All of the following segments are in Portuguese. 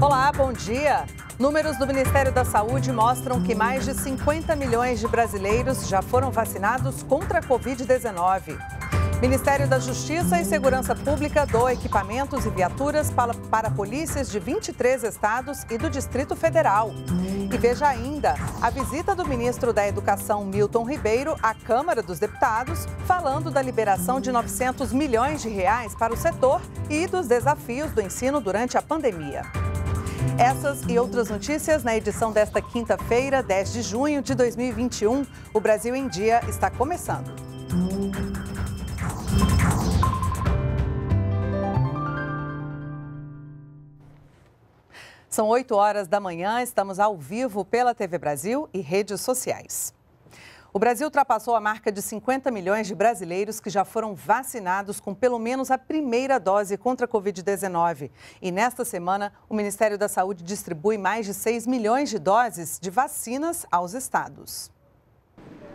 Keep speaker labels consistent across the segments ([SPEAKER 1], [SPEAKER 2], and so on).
[SPEAKER 1] Olá, bom dia. Números do Ministério da Saúde mostram que mais de 50 milhões de brasileiros já foram vacinados contra a Covid-19. Ministério da Justiça e Segurança Pública doa equipamentos e viaturas para, para polícias de 23 estados e do Distrito Federal. E veja ainda a visita do ministro da Educação, Milton Ribeiro, à Câmara dos Deputados, falando da liberação de 900 milhões de reais para o setor e dos desafios do ensino durante a pandemia. Essas e outras notícias na edição desta quinta-feira, 10 de junho de 2021. O Brasil em Dia está começando. São 8 horas da manhã, estamos ao vivo pela TV Brasil e redes sociais. O Brasil ultrapassou a marca de 50 milhões de brasileiros que já foram vacinados com pelo menos a primeira dose contra a Covid-19. E nesta semana, o Ministério da Saúde distribui mais de 6 milhões de doses de vacinas aos estados.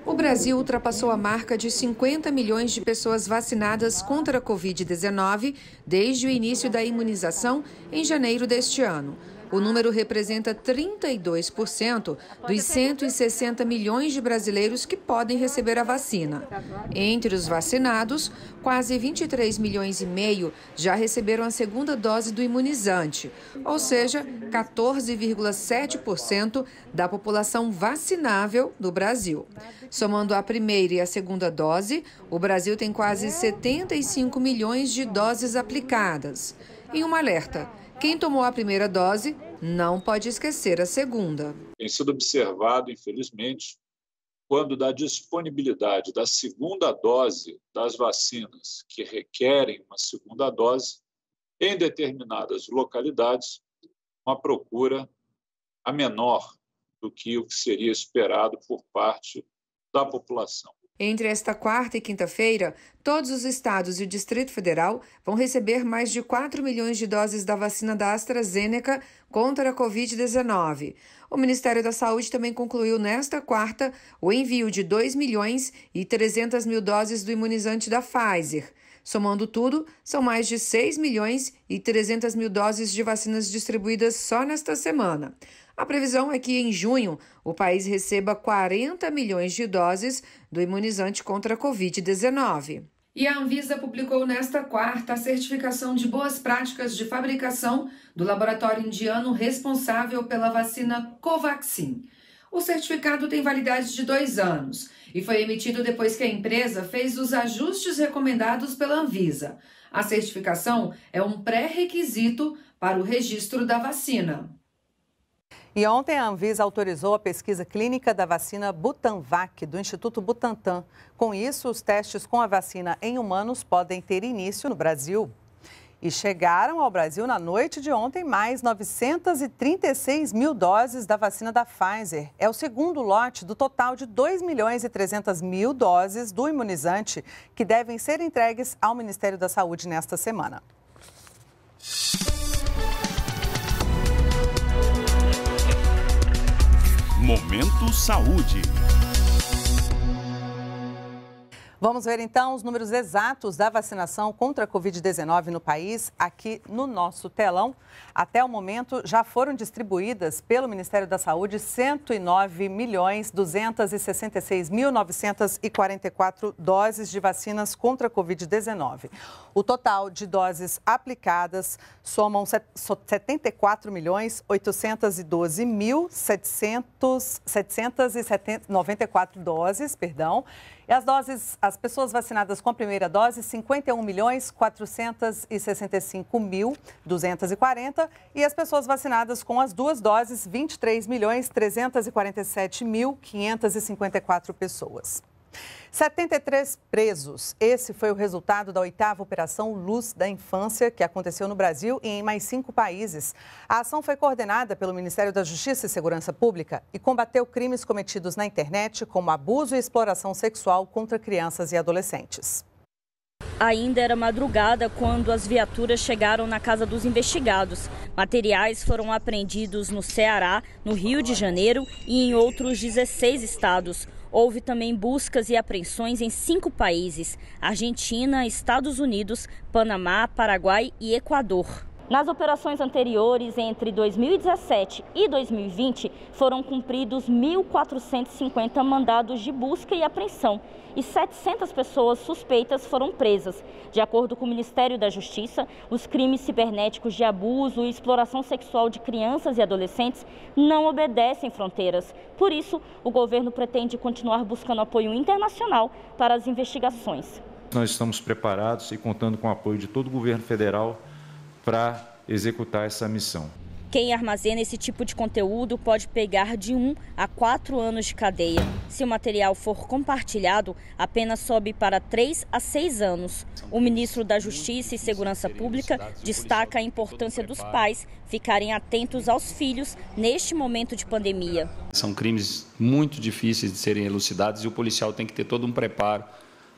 [SPEAKER 2] O Brasil ultrapassou a marca de 50 milhões de pessoas vacinadas contra a Covid-19 desde o início da imunização em janeiro deste ano. O número representa 32% dos 160 milhões de brasileiros que podem receber a vacina. Entre os vacinados, quase 23 milhões e meio já receberam a segunda dose do imunizante, ou seja, 14,7% da população vacinável do Brasil. Somando a primeira e a segunda dose, o Brasil tem quase 75 milhões de doses aplicadas. Em um alerta, quem tomou a primeira dose não pode esquecer a segunda.
[SPEAKER 3] Tem sido observado, infelizmente, quando da disponibilidade da segunda dose das vacinas que requerem uma segunda dose, em determinadas localidades, uma procura a menor do que o que seria esperado por parte da população.
[SPEAKER 2] Entre esta quarta e quinta-feira, todos os estados e o Distrito Federal vão receber mais de 4 milhões de doses da vacina da AstraZeneca contra a Covid-19. O Ministério da Saúde também concluiu nesta quarta o envio de 2 milhões e 300 mil doses do imunizante da Pfizer. Somando tudo, são mais de 6 milhões e 300 mil doses de vacinas distribuídas só nesta semana. A previsão é que em junho o país receba 40 milhões de doses do imunizante contra a Covid-19. E a Anvisa publicou nesta quarta a certificação de boas práticas de fabricação do laboratório indiano responsável pela vacina Covaxin. O certificado tem validade de dois anos e foi emitido depois que a empresa fez os ajustes recomendados pela Anvisa. A certificação é um pré-requisito para o registro da
[SPEAKER 1] vacina. E ontem a Anvisa autorizou a pesquisa clínica da vacina Butanvac do Instituto Butantan. Com isso, os testes com a vacina em humanos podem ter início no Brasil. E chegaram ao Brasil na noite de ontem mais 936 mil doses da vacina da Pfizer. É o segundo lote do total de 2 milhões e 300 mil doses do imunizante que devem ser entregues ao Ministério da Saúde nesta semana.
[SPEAKER 3] Momento Saúde.
[SPEAKER 1] Vamos ver então os números exatos da vacinação contra a Covid-19 no país, aqui no nosso telão. Até o momento, já foram distribuídas pelo Ministério da Saúde 109.266.944 milhões mil doses de vacinas contra a Covid-19. O total de doses aplicadas somam 74.812.794 milhões mil doses, perdão. E as doses, as as pessoas vacinadas com a primeira dose, 51 milhões 465 mil 240. E as pessoas vacinadas com as duas doses, 23 milhões 347 mil 554 pessoas. 73 presos. Esse foi o resultado da oitava Operação Luz da Infância, que aconteceu no Brasil e em mais cinco países. A ação foi coordenada pelo Ministério da Justiça e Segurança Pública e combateu crimes cometidos na internet,
[SPEAKER 4] como abuso e exploração sexual contra crianças e adolescentes. Ainda era madrugada quando as viaturas chegaram na casa dos investigados. Materiais foram apreendidos no Ceará, no Rio de Janeiro e em outros 16 estados. Houve também buscas e apreensões em cinco países: Argentina, Estados Unidos, Panamá, Paraguai e Equador. Nas operações anteriores, entre 2017 e 2020, foram cumpridos 1.450 mandados de busca e apreensão e 700 pessoas suspeitas foram presas. De acordo com o Ministério da Justiça, os crimes cibernéticos de abuso e exploração sexual de crianças e adolescentes não obedecem fronteiras. Por isso, o governo pretende continuar buscando apoio internacional para as investigações.
[SPEAKER 5] Nós estamos preparados
[SPEAKER 3] e contando com o apoio de todo o governo federal para executar essa missão.
[SPEAKER 4] Quem armazena esse tipo de conteúdo pode pegar de um a quatro anos de cadeia. Se o material for compartilhado, a pena sobe para três a seis anos. O ministro da Justiça e Segurança Pública destaca a importância dos pais ficarem atentos aos filhos neste momento de pandemia.
[SPEAKER 3] São crimes muito difíceis de serem elucidados e o policial tem que ter todo um preparo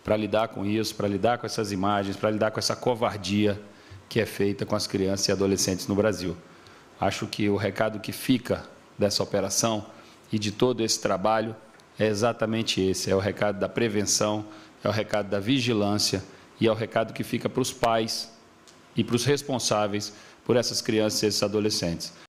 [SPEAKER 3] para lidar com isso, para lidar com essas imagens, para lidar com essa covardia que é feita com as crianças e adolescentes no Brasil. Acho que o recado que fica dessa operação e de todo esse trabalho é exatamente esse: é o recado da prevenção, é o recado da vigilância e é o recado que fica para os pais e para os responsáveis por essas crianças e esses adolescentes.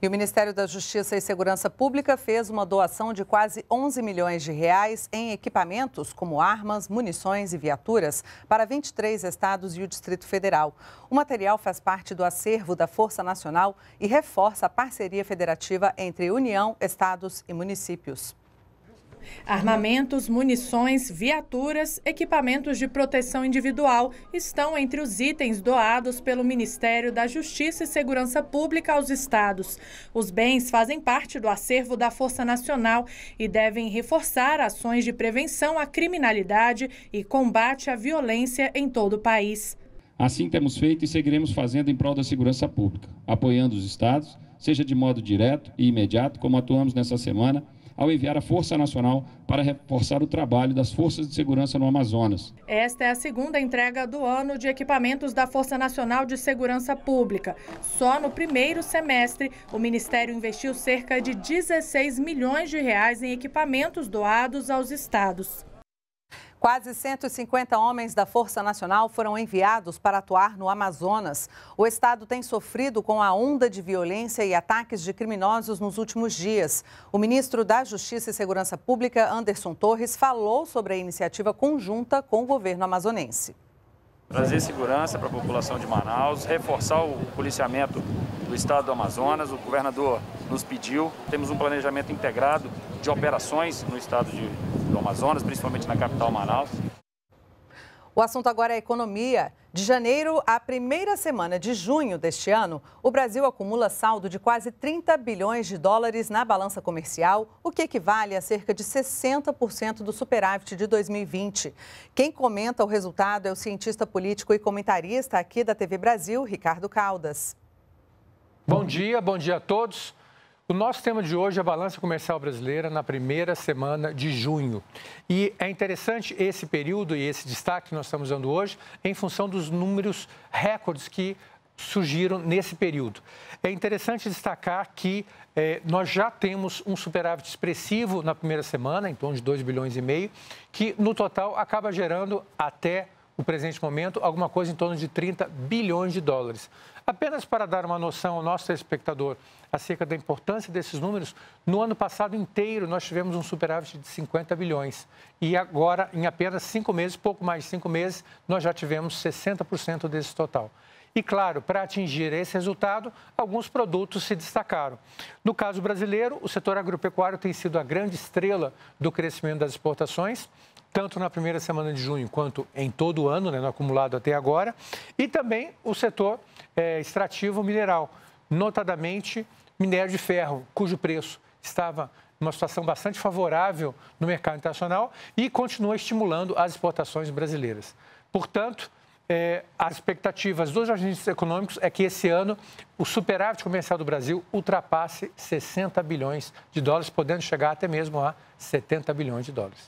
[SPEAKER 1] E o Ministério da Justiça e Segurança Pública fez uma doação de quase 11 milhões de reais em equipamentos como armas, munições e viaturas para 23 estados e o Distrito Federal. O material faz parte do acervo da Força Nacional e reforça a parceria federativa entre União, estados e municípios. Armamentos, munições, viaturas, equipamentos de proteção individual
[SPEAKER 2] estão entre os itens doados pelo Ministério da Justiça e Segurança Pública aos estados. Os bens fazem parte do acervo da Força Nacional e devem reforçar ações de prevenção à criminalidade e combate à violência em todo o país.
[SPEAKER 3] Assim temos feito e seguiremos fazendo em prol da segurança pública, apoiando os estados, seja de modo direto e imediato, como atuamos nessa semana ao enviar a Força Nacional para reforçar o trabalho das forças de segurança no Amazonas.
[SPEAKER 2] Esta é a segunda entrega do ano de equipamentos da Força Nacional de Segurança Pública. Só no primeiro
[SPEAKER 1] semestre, o Ministério investiu cerca de 16 milhões de reais em equipamentos doados aos estados. Quase 150 homens da Força Nacional foram enviados para atuar no Amazonas. O estado tem sofrido com a onda de violência e ataques de criminosos nos últimos dias. O ministro da Justiça e Segurança Pública, Anderson Torres, falou sobre a iniciativa conjunta com o governo amazonense.
[SPEAKER 3] Trazer segurança para a população de Manaus, reforçar o policiamento do estado do Amazonas. O governador nos pediu, temos um planejamento integrado de operações no estado de do Amazonas, principalmente na capital Manaus.
[SPEAKER 1] O assunto agora é economia. De janeiro à primeira semana de junho deste ano, o Brasil acumula saldo de quase 30 bilhões de dólares na balança comercial, o que equivale a cerca de 60% do superávit de 2020. Quem comenta o resultado é o cientista político e comentarista aqui da TV Brasil, Ricardo Caldas.
[SPEAKER 5] Bom dia, bom dia a todos. O nosso tema de hoje é a balança comercial brasileira na primeira semana de junho. E é interessante esse período e esse destaque que nós estamos dando hoje em função dos números recordes que surgiram nesse período. É interessante destacar que eh, nós já temos um superávit expressivo na primeira semana, em torno de 2 bilhões e meio, que no total acaba gerando até o presente momento, alguma coisa em torno de 30 bilhões de dólares. Apenas para dar uma noção ao nosso espectador acerca da importância desses números, no ano passado inteiro nós tivemos um superávit de 50 bilhões. E agora, em apenas cinco meses, pouco mais de cinco meses, nós já tivemos 60% desse total. E claro, para atingir esse resultado, alguns produtos se destacaram. No caso brasileiro, o setor agropecuário tem sido a grande estrela do crescimento das exportações tanto na primeira semana de junho quanto em todo o ano, né, no acumulado até agora, e também o setor é, extrativo mineral, notadamente minério de ferro, cujo preço estava numa situação bastante favorável no mercado internacional e continua estimulando as exportações brasileiras. Portanto, é, as expectativas dos agentes econômicos é que esse ano o superávit comercial do Brasil ultrapasse 60 bilhões de dólares, podendo chegar até mesmo a 70 bilhões de dólares.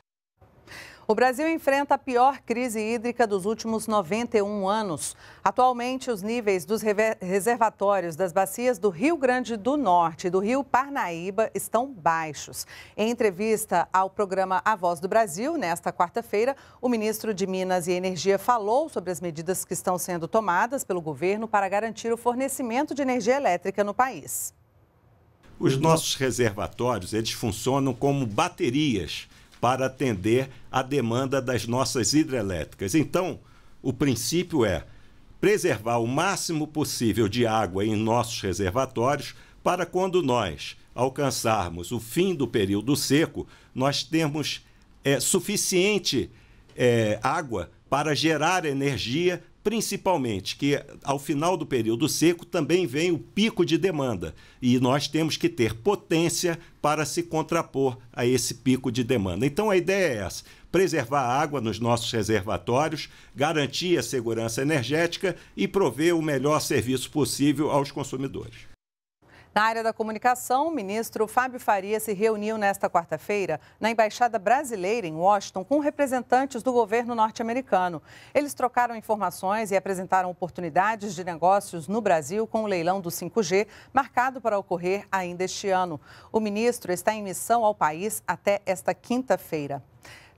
[SPEAKER 1] O Brasil enfrenta a pior crise hídrica dos últimos 91 anos. Atualmente, os níveis dos reservatórios das bacias do Rio Grande do Norte e do Rio Parnaíba estão baixos. Em entrevista ao programa A Voz do Brasil, nesta quarta-feira, o ministro de Minas e Energia falou sobre as medidas que estão sendo tomadas pelo governo para garantir o fornecimento de energia elétrica no país.
[SPEAKER 3] Os nossos reservatórios, eles funcionam como baterias para atender a demanda das nossas hidrelétricas. Então, o princípio é preservar o máximo possível de água em nossos reservatórios para quando nós alcançarmos o fim do período seco, nós termos é, suficiente é, água para gerar energia principalmente que ao final do período seco também vem o pico de demanda e nós temos que ter potência para se contrapor a esse pico de demanda. Então a ideia é essa: preservar a água nos nossos reservatórios, garantir a segurança energética e prover o melhor serviço possível aos consumidores.
[SPEAKER 1] Na área da comunicação, o ministro Fábio Faria se reuniu nesta quarta-feira na Embaixada Brasileira em Washington com representantes do governo norte-americano. Eles trocaram informações e apresentaram oportunidades de negócios no Brasil com o leilão do 5G, marcado para ocorrer ainda este ano. O ministro está em missão ao país até esta quinta-feira.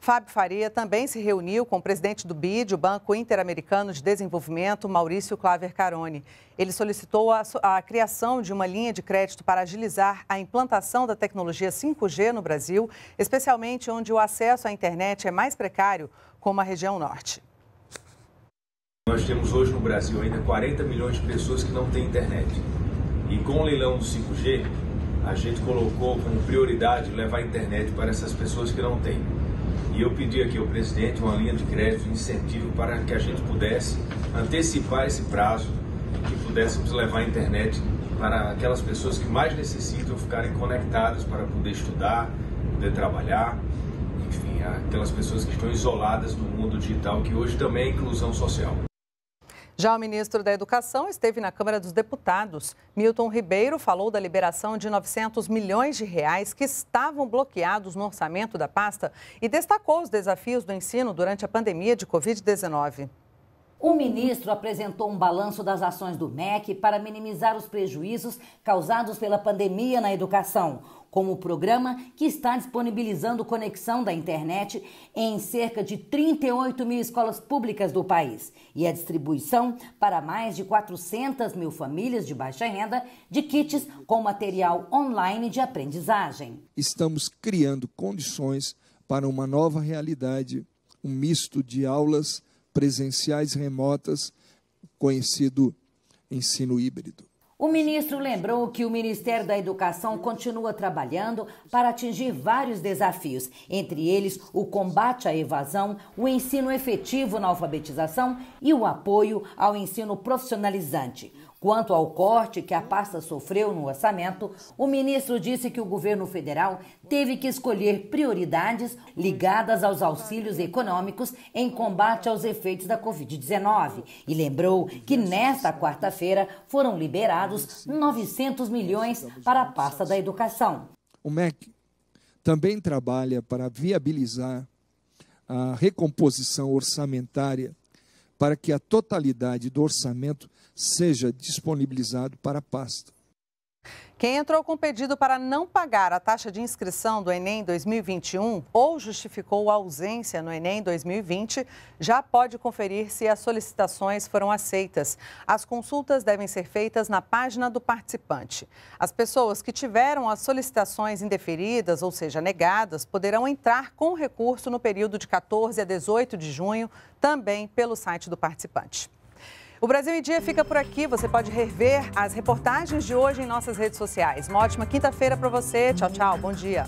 [SPEAKER 1] Fábio Faria também se reuniu com o presidente do BID, o Banco Interamericano de Desenvolvimento, Maurício Claver Caroni. Ele solicitou a, a, criação de uma linha de crédito para agilizar a implantação da tecnologia 5G no Brasil, especialmente onde o acesso à internet é mais precário, como a região norte.
[SPEAKER 5] Nós temos hoje no Brasil ainda 40 milhões de pessoas que não têm internet. E com o leilão do 5G, a gente colocou como prioridade levar a internet para essas pessoas que não têm. E eu pedi aqui ao presidente uma linha de crédito de incentivo para que a gente pudesse antecipar esse prazo e que pudéssemos levar a internet para aquelas pessoas que mais necessitam ficarem conectadas para poder estudar, poder trabalhar, enfim, aquelas pessoas que estão isoladas do mundo digital, que hoje também é inclusão social.
[SPEAKER 1] Já o ministro da Educação esteve na Câmara dos Deputados. Milton Ribeiro falou da liberação de 900 milhões de reais que estavam bloqueados no orçamento da pasta e destacou os desafios do ensino durante a pandemia de Covid-19.
[SPEAKER 6] O ministro apresentou um balanço das ações do MEC para minimizar os prejuízos causados pela pandemia na educação como o programa que está disponibilizando conexão da internet em cerca de 38 mil escolas públicas do país e a distribuição para mais de 400 mil famílias de baixa renda de kits com material online de aprendizagem.
[SPEAKER 3] Estamos criando condições para uma nova realidade, um misto de aulas presenciais remotas, conhecido ensino híbrido.
[SPEAKER 6] O ministro lembrou que o Ministério da Educação continua trabalhando para atingir vários desafios, entre eles o combate à evasão, o ensino efetivo na alfabetização e o apoio ao ensino profissionalizante. Quanto ao corte que a pasta sofreu no orçamento, o ministro disse que o governo federal teve que escolher prioridades ligadas aos auxílios econômicos em combate aos efeitos da Covid-19 e lembrou que nesta quarta-feira foram liberados 900 milhões para a pasta da educação.
[SPEAKER 3] O MEC também trabalha para viabilizar a recomposição orçamentária para que a totalidade do orçamento seja disponibilizado para pasta.
[SPEAKER 1] Quem entrou com pedido para não pagar a taxa de inscrição do Enem 2021 ou justificou ausência no Enem 2020 já pode conferir se as solicitações foram aceitas. As consultas devem ser feitas na página do participante. As pessoas que tiveram as solicitações indeferidas, ou seja, negadas, poderão entrar com recurso no período de 14 a 18 de junho, também pelo site do participante. O Brasil em Dia fica por aqui. Você pode rever as reportagens de hoje em nossas redes sociais. Uma ótima quinta-feira para você. Tchau, tchau. Bom dia.